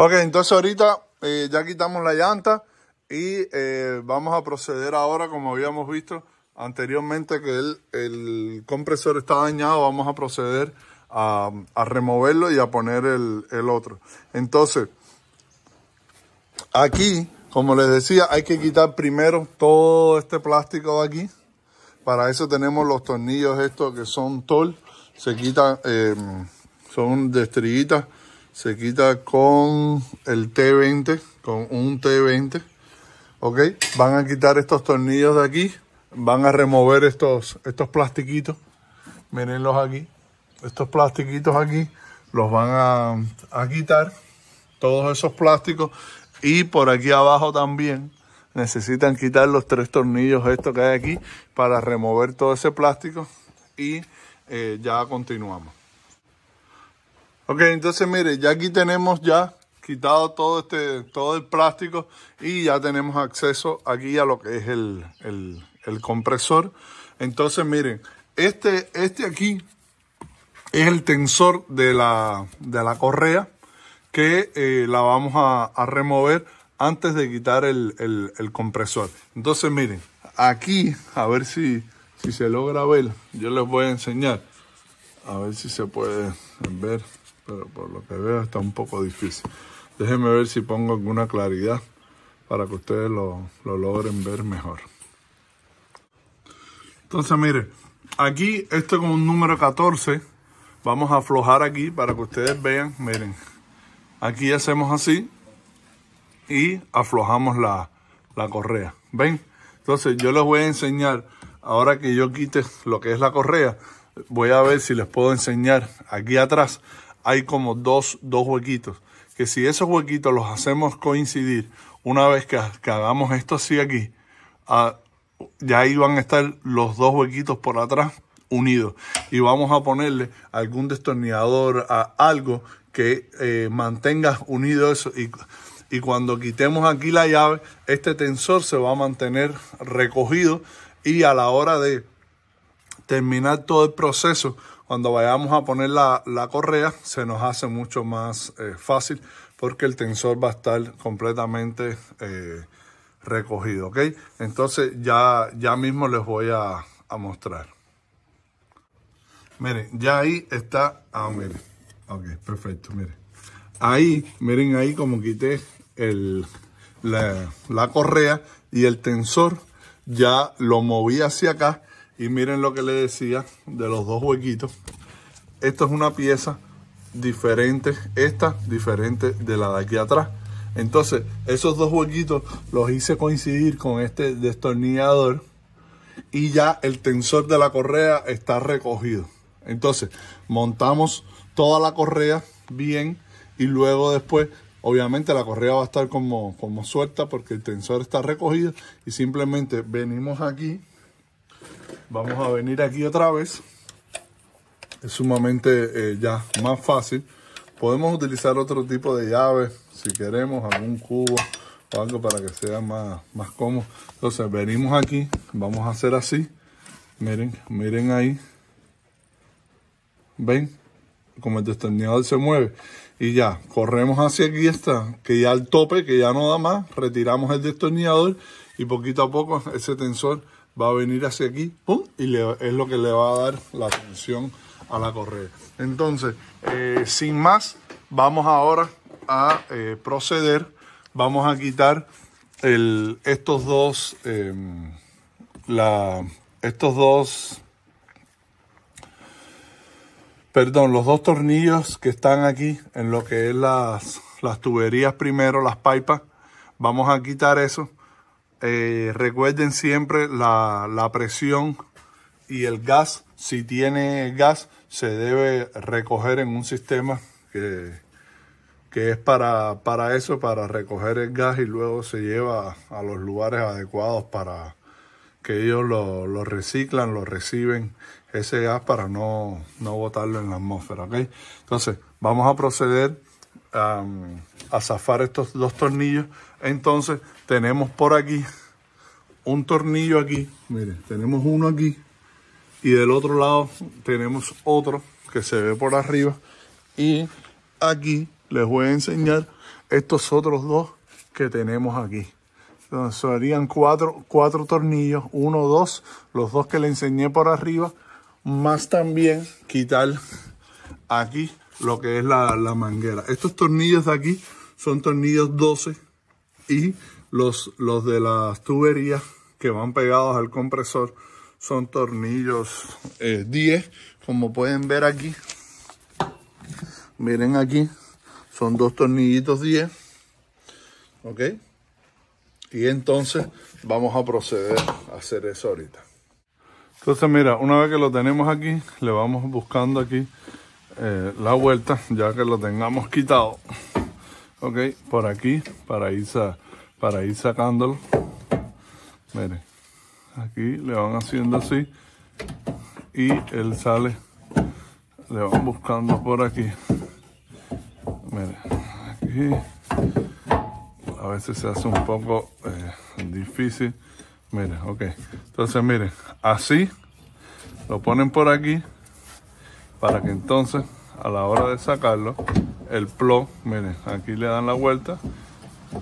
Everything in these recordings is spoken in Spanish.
Ok, entonces ahorita eh, ya quitamos la llanta y eh, vamos a proceder ahora, como habíamos visto anteriormente que el, compresor está dañado, vamos a proceder a, removerlo y a poner el, otro. Entonces, aquí, como les decía, hay que quitar primero todo este plástico de aquí. Para eso tenemos los tornillos estos que son TOL, se quitan, eh, son de estrellitas se quita con el T20, con un T20, ¿ok? Van a quitar estos tornillos de aquí, van a remover estos, estos plastiquitos, Mirenlos aquí, estos plastiquitos aquí, los van a, quitar, todos esos plásticos, y por aquí abajo también necesitan quitar los tres tornillos estos que hay aquí para remover todo ese plástico y eh, ya continuamos. Ok, entonces mire, ya aquí tenemos ya quitado todo este, todo el plástico y ya tenemos acceso aquí a lo que es el, compresor. Entonces miren, este, este aquí es el tensor de la, de la correa que eh, la vamos a, remover antes de quitar el, el, compresor. Entonces miren, aquí, a ver si, si se logra ver, yo les voy a enseñar, a ver si se puede ver, pero por lo que veo está un poco difícil. Déjenme ver si pongo alguna claridad para que ustedes lo, logren ver mejor. Entonces, mire, aquí esto con un número 14, vamos a aflojar aquí para que ustedes vean, miren, aquí hacemos así y aflojamos la, la correa, ¿ven? Entonces, yo les voy a enseñar, ahora que yo quite lo que es la correa, voy a ver si les puedo enseñar. Aquí atrás hay como dos, dos huequitos. Que si esos huequitos los hacemos coincidir, una vez que, hagamos esto así aquí, ah, ya ahí van a estar los dos huequitos por atrás unidos. Y vamos a ponerle algún destornillador a algo que eh, mantenga unido eso. y cuando quitemos aquí la llave, este tensor se va a mantener recogido y a la hora de terminar todo el proceso, cuando vayamos a poner la, correa, se nos hace mucho más eh, fácil porque el tensor va a estar completamente eh, recogido, ¿ok? Entonces ya, ya mismo les voy a, mostrar. Miren, ya ahí está, ah, miren, ok, perfecto, miren. Ahí, miren ahí como quité el, la, la correa y el tensor, ya lo moví hacia acá y miren lo que le decía de los dos huequitos. Esto es una pieza diferente, esta diferente de la de aquí atrás. Entonces, esos dos huequitos los hice coincidir con este destornillador y ya el tensor de la correa está recogido. Entonces, montamos toda la correa bien y luego después, obviamente la correa va a estar como, como suelta porque el tensor está recogido y simplemente venimos aquí Vamos a venir aquí otra vez. Es sumamente eh, ya más fácil. Podemos utilizar otro tipo de llave si queremos, algún cubo o algo para que sea más, más cómodo. Entonces venimos aquí, vamos a hacer así. Miren, miren ahí. ¿Ven? Como el destornillador se mueve. Y ya, corremos hacia aquí está, que ya al tope, que ya no da más. Retiramos el destornillador y poquito a poco ese tensor va a venir hacia aquí, y es lo que le va a dar la tensión a la correa. Entonces, eh, sin más, vamos ahora a eh, proceder. Vamos a quitar el, estos dos, em, la, estos dos, perdón, los dos tornillos que están aquí en lo que es las, las tuberías primero, las pipas. Vamos a quitar eso eh, recuerden siempre la, la presión y el gas. Si tiene gas, se debe recoger en un sistema que, que es para, para, eso, para recoger el gas y luego se lleva a los lugares adecuados para que ellos lo, lo reciclan, lo reciben ese gas para no, no botarlo en la atmósfera. Entonces, vamos a proceder a a zafar estos dos tornillos. Entonces tenemos por aquí un tornillo aquí. Miren, tenemos uno aquí. Y del otro lado tenemos otro que se ve por arriba. Y aquí les voy a enseñar estos otros dos que tenemos aquí. Entonces serían cuatro, cuatro tornillos, uno, dos, los dos que le enseñé por arriba, más también quitar aquí lo que es la, la manguera. Estos tornillos de aquí son tornillos 12 y los, los de las tuberías que van pegados al compresor son tornillos 10 eh, como pueden ver aquí miren aquí son dos tornillitos 10 ok y entonces vamos a proceder a hacer eso ahorita entonces mira una vez que lo tenemos aquí le vamos buscando aquí eh, la vuelta ya que lo tengamos quitado ok por aquí para ir, para ir sacándolo miren, aquí le van haciendo así y él sale le van buscando por aquí Miren, aquí a veces se hace un poco eh, difícil miren, ok entonces miren así lo ponen por aquí para que entonces a la hora de sacarlo el plo miren, aquí le dan la vuelta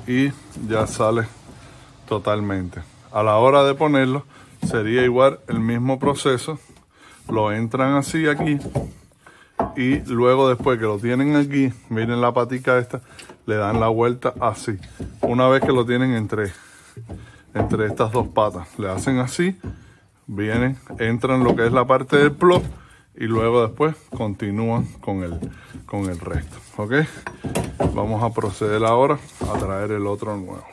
y ya sale totalmente. A la hora de ponerlo sería igual el mismo proceso. Lo entran así aquí y luego después que lo tienen aquí, miren la patica esta, le dan la vuelta así. Una vez que lo tienen entre, entre estas dos patas, le hacen así, vienen, entran lo que es la parte del plo y luego después continúan con el, con el resto. ¿Ok? Vamos a proceder ahora a traer el otro nuevo.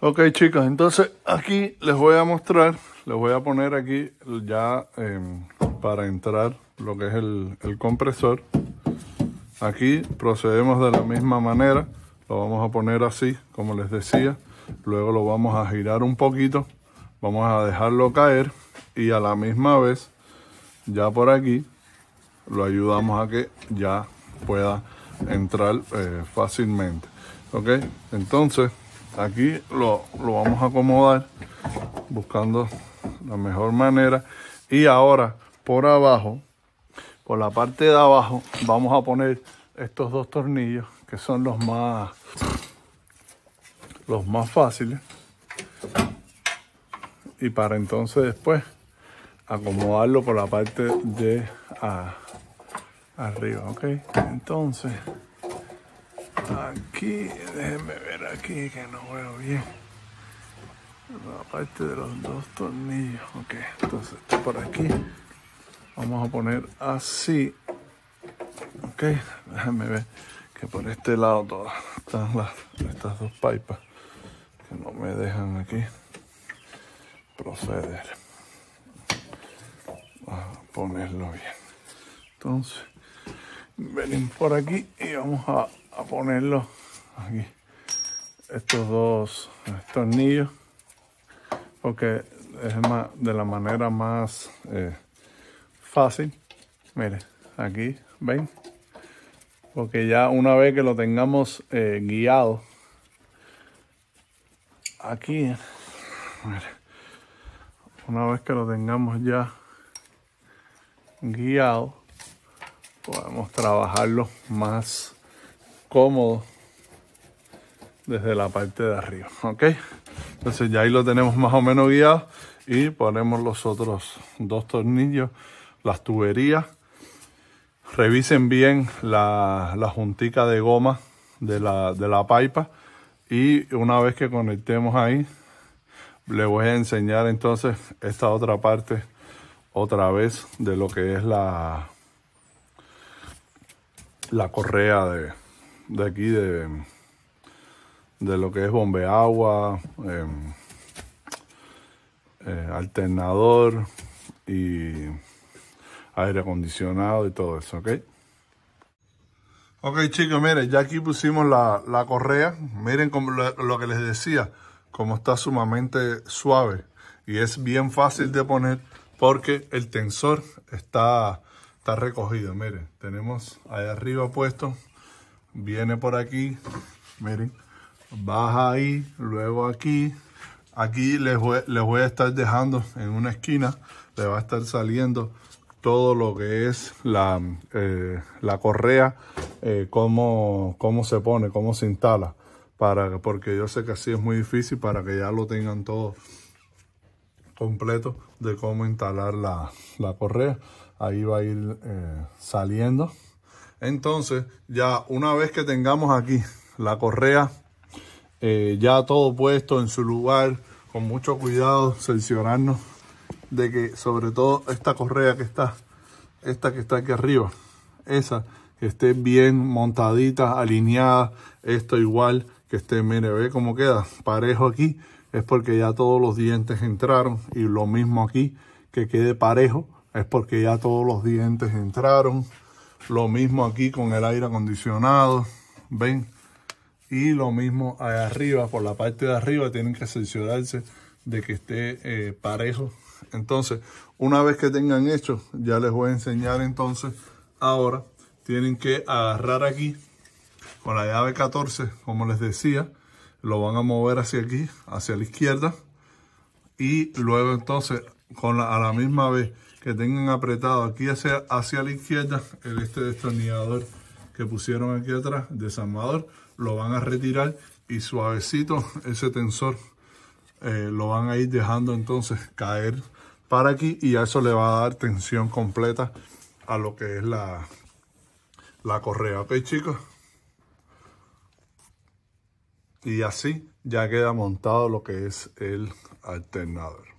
Ok chicas, entonces aquí les voy a mostrar, les voy a poner aquí ya em, para entrar lo que es el compresor. Aquí procedemos de la misma manera, lo vamos a poner así, como les decía. Luego lo vamos a girar un poquito, vamos a dejarlo caer y a la misma vez ya por aquí lo ayudamos a que ya pueda entrar eh, fácilmente ok entonces aquí lo, lo, vamos a acomodar buscando la mejor manera y ahora por abajo por la parte de abajo vamos a poner estos dos tornillos que son los más los más fáciles y para entonces después acomodarlo por la parte de arriba, ¿ok? Entonces, aquí, déjenme ver aquí que no veo bien. La parte de los dos tornillos, ok. Entonces, esto por aquí. Vamos a poner así, ok. Déjenme ver que por este lado todas están las, estas dos pipas que no me dejan aquí proceder ponerlo bien. Entonces, venimos por aquí y vamos a, ponerlo aquí. Estos dos tornillos. Porque es de la manera más eh, fácil. Mire, aquí, ¿ven? Porque ya una vez que lo tengamos eh, guiado, aquí, una vez que lo tengamos ya guiado, podemos trabajarlo más cómodo desde la parte de arriba, ¿ok? Entonces ya ahí lo tenemos más o menos guiado y ponemos los otros dos tornillos, las tuberías. Revisen bien la, la juntica de goma de la, de la pipa y una vez que conectemos ahí, le voy a enseñar entonces esta otra parte otra vez de lo que es la, la correa de, aquí, de, de lo que es bombeagua, em, eh, alternador y aire acondicionado y todo eso, ¿ok? Ok chicos, miren, ya aquí pusimos la, la correa, miren como lo que les decía, como está sumamente suave y es bien fácil de poner porque el tensor está, está recogido. Miren, tenemos ahí arriba puesto, viene por aquí, miren, baja ahí, luego aquí. Aquí les voy, voy a estar dejando en una esquina, le va a estar saliendo todo lo que es la, eh, correa, eh, cómo, cómo, se pone, cómo se instala, para, porque yo sé que así es muy difícil para que ya lo tengan todo completo de cómo instalar la, la correa. Ahí va a ir eh, saliendo. Entonces, ya una vez que tengamos aquí la correa, eh, ya todo puesto en su lugar, con mucho cuidado, seleccionarnos de que sobre todo esta correa que está, esta que está aquí arriba, esa que esté bien montadita, alineada, esto igual, que esté, mire, ve cómo queda, parejo aquí, es porque ya todos los dientes entraron y lo mismo aquí que quede parejo es porque ya todos los dientes entraron lo mismo aquí con el aire acondicionado ven y lo mismo allá arriba por la parte de arriba tienen que cerciorarse de que esté eh, parejo entonces una vez que tengan hecho ya les voy a enseñar entonces ahora tienen que agarrar aquí con la llave 14 como les decía lo van a mover hacia aquí, hacia la izquierda. Y luego entonces, con a la misma vez que tengan apretado aquí hacia, hacia la izquierda, el este destornillador que pusieron aquí atrás, desarmador, lo van a retirar y suavecito ese tensor eh, lo van a ir dejando entonces caer para aquí y a eso le va a dar tensión completa a lo que es la, la correa. Ok chicos, y así ya queda montado lo que es el alternador.